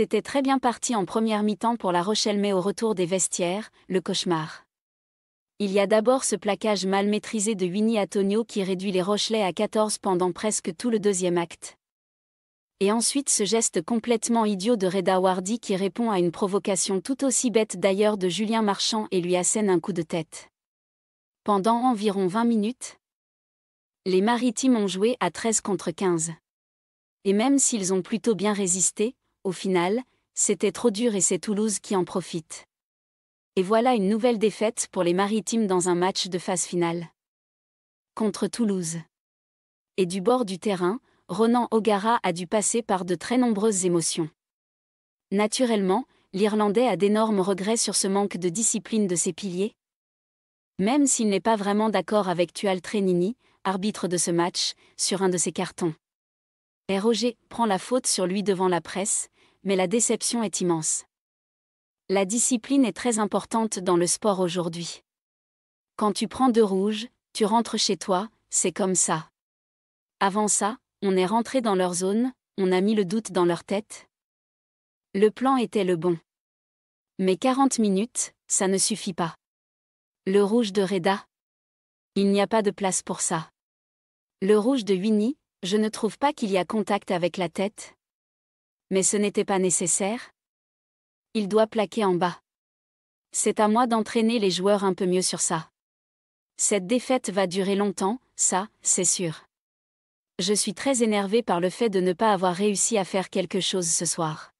C'était très bien parti en première mi-temps pour La Rochelle mais au retour des vestiaires, le cauchemar. Il y a d'abord ce plaquage mal maîtrisé de Winnie Antonio qui réduit les Rochelais à 14 pendant presque tout le deuxième acte. Et ensuite ce geste complètement idiot de Reda Wardy qui répond à une provocation tout aussi bête d'ailleurs de Julien Marchand et lui assène un coup de tête. Pendant environ 20 minutes, les maritimes ont joué à 13 contre 15. Et même s'ils ont plutôt bien résisté, au final, c'était trop dur et c'est Toulouse qui en profite. Et voilà une nouvelle défaite pour les Maritimes dans un match de phase finale. Contre Toulouse. Et du bord du terrain, Ronan O'Gara a dû passer par de très nombreuses émotions. Naturellement, l'Irlandais a d'énormes regrets sur ce manque de discipline de ses piliers. Même s'il n'est pas vraiment d'accord avec Tual Trenini, arbitre de ce match, sur un de ses cartons. Eh, Roger prend la faute sur lui devant la presse, mais la déception est immense. La discipline est très importante dans le sport aujourd'hui. Quand tu prends deux rouges, tu rentres chez toi, c'est comme ça. Avant ça, on est rentré dans leur zone, on a mis le doute dans leur tête. Le plan était le bon. Mais 40 minutes, ça ne suffit pas. Le rouge de Reda. Il n'y a pas de place pour ça. Le rouge de Winnie, je ne trouve pas qu'il y a contact avec la tête. Mais ce n'était pas nécessaire. Il doit plaquer en bas. C'est à moi d'entraîner les joueurs un peu mieux sur ça. Cette défaite va durer longtemps, ça, c'est sûr. Je suis très énervé par le fait de ne pas avoir réussi à faire quelque chose ce soir.